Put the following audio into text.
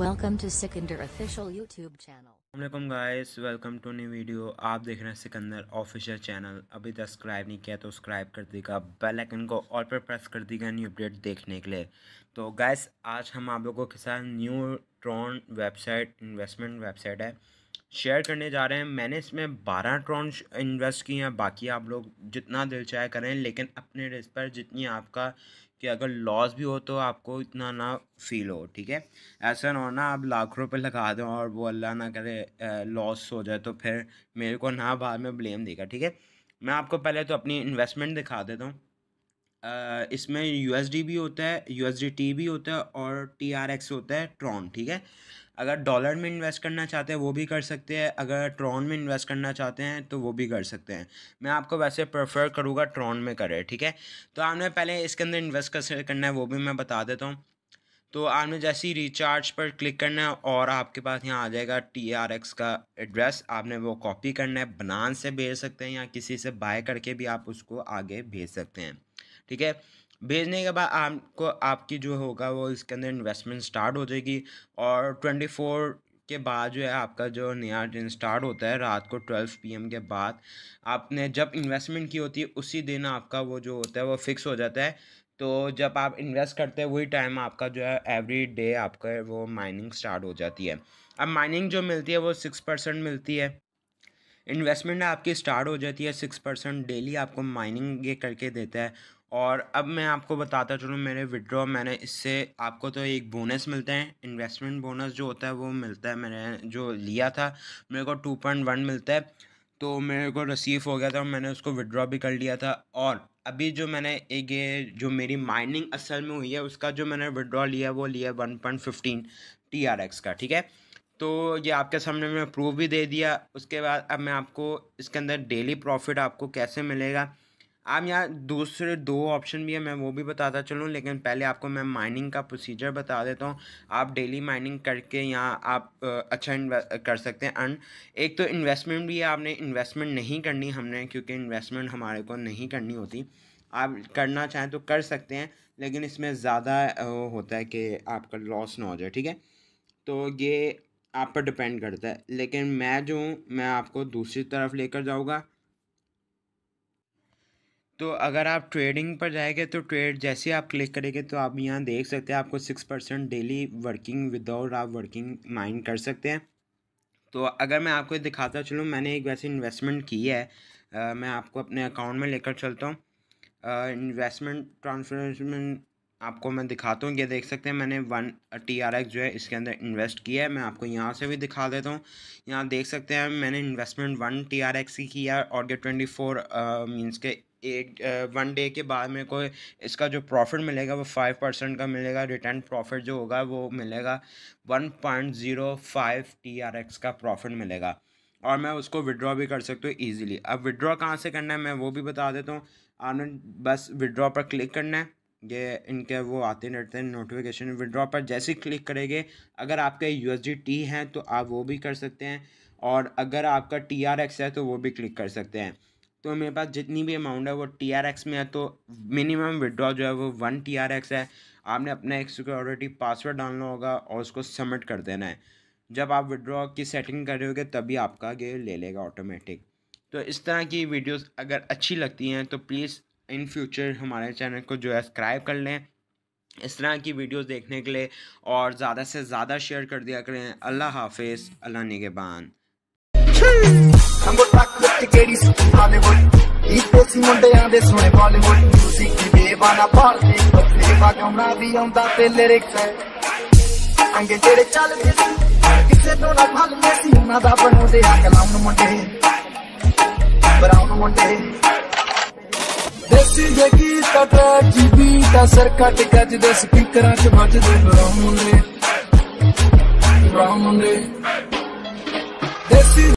welcome to Sikandar official YouTube channel Assalamualaikum guys welcome to new video आप देख रहे हैं सिकंदर ऑफिशियल चैनल अभी तक सब्सक्राइब नहीं किया तो सब्सक्राइब कर देगा बेल आइकन को ऑल पर प्रेस कर देगा न्यू अपडेट देखने के लिए तो गाइस आज हम आप लोगों के साथ new Tron website investment website है शेयर करने जा रहे हैं मैंने इसमें बारह ट्रॉन इन्वेस्ट किए हैं बाकी आप लोग जितना दिल चाहे करें लेकिन अपने रिस्क पर जितनी आपका कि अगर लॉस भी हो तो आपको इतना ना फील हो ठीक है ऐसा ना हो ना आप लाखों रुपये लगा दो और वो अल्लाह ना करे लॉस हो जाए तो फिर मेरे को ना बाद में ब्लेम देगा ठीक है मैं आपको पहले तो अपनी इन्वेस्टमेंट दिखा देता हूँ इसमें यू भी होता है यू भी होता है और टी होता है ट्रॉन ठीक है अगर डॉलर में इन्वेस्ट करना चाहते हैं वो भी कर सकते हैं अगर ट्रॉन में इन्वेस्ट करना चाहते हैं तो वो भी कर सकते हैं मैं आपको वैसे प्रेफर करूँगा ट्रॉन में करें ठीक है तो आपने पहले इसके अंदर इन्वेस्ट कैसे करना है वो भी मैं बता देता हूँ तो आपने जैसे ही रिचार्ज पर क्लिक करना है और आपके पास यहाँ आ जाएगा टी आर एक्स का एड्रेस आपने वो कॉपी करना है बनान से भेज सकते हैं या किसी से बाय करके भी आप उसको आगे भेज सकते हैं ठीक है भेजने के बाद आपको आपकी जो होगा वो इसके अंदर इन्वेस्टमेंट स्टार्ट हो जाएगी और ट्वेंटी फोर के बाद जो है आपका जो नया दिन स्टार्ट होता है रात को ट्वेल्व पी के बाद आपने जब इन्वेस्टमेंट की होती है उसी दिन आपका वो जो होता है वो फिक्स हो जाता है तो जब आप इन्वेस्ट करते हैं वही टाइम आपका जो है एवरी डे आपका वो माइनिंग स्टार्ट हो जाती है अब माइनिंग जो मिलती है वो सिक्स परसेंट मिलती है इन्वेस्टमेंट आपकी स्टार्ट हो जाती है सिक्स परसेंट डेली आपको माइनिंग ये करके देता है और अब मैं आपको बताता चलूँ मेरे विड्रॉ मैंने इससे आपको तो एक बोनस मिलता है इन्वेस्टमेंट बोनस जो होता है वो मिलता है मैंने जो लिया था मेरे को टू पॉइंट वन मिलता है तो मेरे को रिसीव हो गया था मैंने उसको विड्रॉ भी कर लिया था और अभी जो मैंने एक ये जो मेरी माइनिंग असल में हुई है उसका जो मैंने विड्रॉ लिया वो लिया one point fifteen T R X का ठीक है तो ये आपके सामने मैं प्रूफ भी दे दिया उसके बाद अब मैं आपको इसके अंदर डेली प्रॉफिट आपको कैसे मिलेगा आप यहाँ दूसरे दो ऑप्शन भी है मैं वो भी बताता चलूँ लेकिन पहले आपको मैं माइनिंग का प्रोसीजर बता देता हूँ आप डेली माइनिंग करके यहाँ आप अच्छा कर सकते हैं अर्न एक तो इन्वेस्टमेंट भी है आपने इन्वेस्टमेंट नहीं करनी हमने क्योंकि इन्वेस्टमेंट हमारे को नहीं करनी होती आप करना चाहें तो कर सकते हैं लेकिन इसमें ज़्यादा होता है कि आपका लॉस ना हो जाए ठीक है तो ये आप पर डिपेंड करता है लेकिन मैं जो हूँ मैं आपको दूसरी तरफ लेकर जाऊँगा तो अगर आप ट्रेडिंग पर जाएंगे तो ट्रेड जैसे आप क्लिक करेंगे तो आप यहाँ देख सकते हैं आपको six percent daily working without आप वर्किंग माइंड कर सकते हैं तो अगर मैं आपको दिखाता चलूँ मैंने एक वैसे इन्वेस्टमेंट की है आ, मैं आपको अपने अकाउंट में लेकर चलता हूँ इन्वेस्टमेंट ट्रांसफर आपको मैं दिखाता हूँ ये देख सकते हैं मैंने वन टी आर एक्स जो है इसके अंदर इन्वेस्ट किया है मैं आपको यहाँ से भी दिखा देता हूँ यहाँ देख सकते हैं मैंने investment one T R X की किया और ये ट्वेंटी फोर मीन्स के एक वन डे के बाद में को इसका जो प्रॉफिट मिलेगा वो फाइव परसेंट का मिलेगा रिटर्न प्रॉफिट जो होगा वो मिलेगा one point zero five T R X का प्रॉफिट मिलेगा और मैं उसको विड्रॉ भी कर सकता हूँ ईजिली अब विड्रॉ कहाँ से करना है मैं वो भी बता देता हूँ आपने बस विड्रॉ पर क्लिक करना है ये इनके वो आते रहते हैं नोटिफिकेशन विड्रॉ पर जैसे क्लिक करेंगे अगर आपके यू टी हैं तो आप वो भी कर सकते हैं और अगर आपका टी आर एक्स है तो वो भी क्लिक कर सकते हैं तो मेरे पास जितनी भी अमाउंट है वो टी आर एक्स में है तो मिनिमम विड्रॉ जो है वो वन टी आर एक्स है आपने अपना एक सिक्योरिटी पासवर्ड डालना होगा और उसको सबमिट कर देना है जब आप विड्रॉ की सेटिंग कर होगे तभी आपका ये ले लेगा ऑटोमेटिक तो इस तरह की वीडियोस अगर अच्छी लगती हैं तो प्लीज़ इन फ्यूचर हमारे चैनल को जो है सब्सक्राइब कर लें इस तरह की वीडियोस देखने के लिए और ज़्यादा से ज़्यादा शेयर कर दिया करें अल्लाह हाफिज अल्लाह निगेबान ਬਰਾਉਨ ਜੇ ਕੀ ਟਰੈਕ ਜੀ ਦਾ ਸਰ ਕੱਟ ਦੇ ਸਪੀਕਰਾਂ 'ਚ ਵੱਜਦੇ ਬਰਾਉਨ ਨੇ ਬਰਾਉਨ ਨੇ ਦੇਸੀ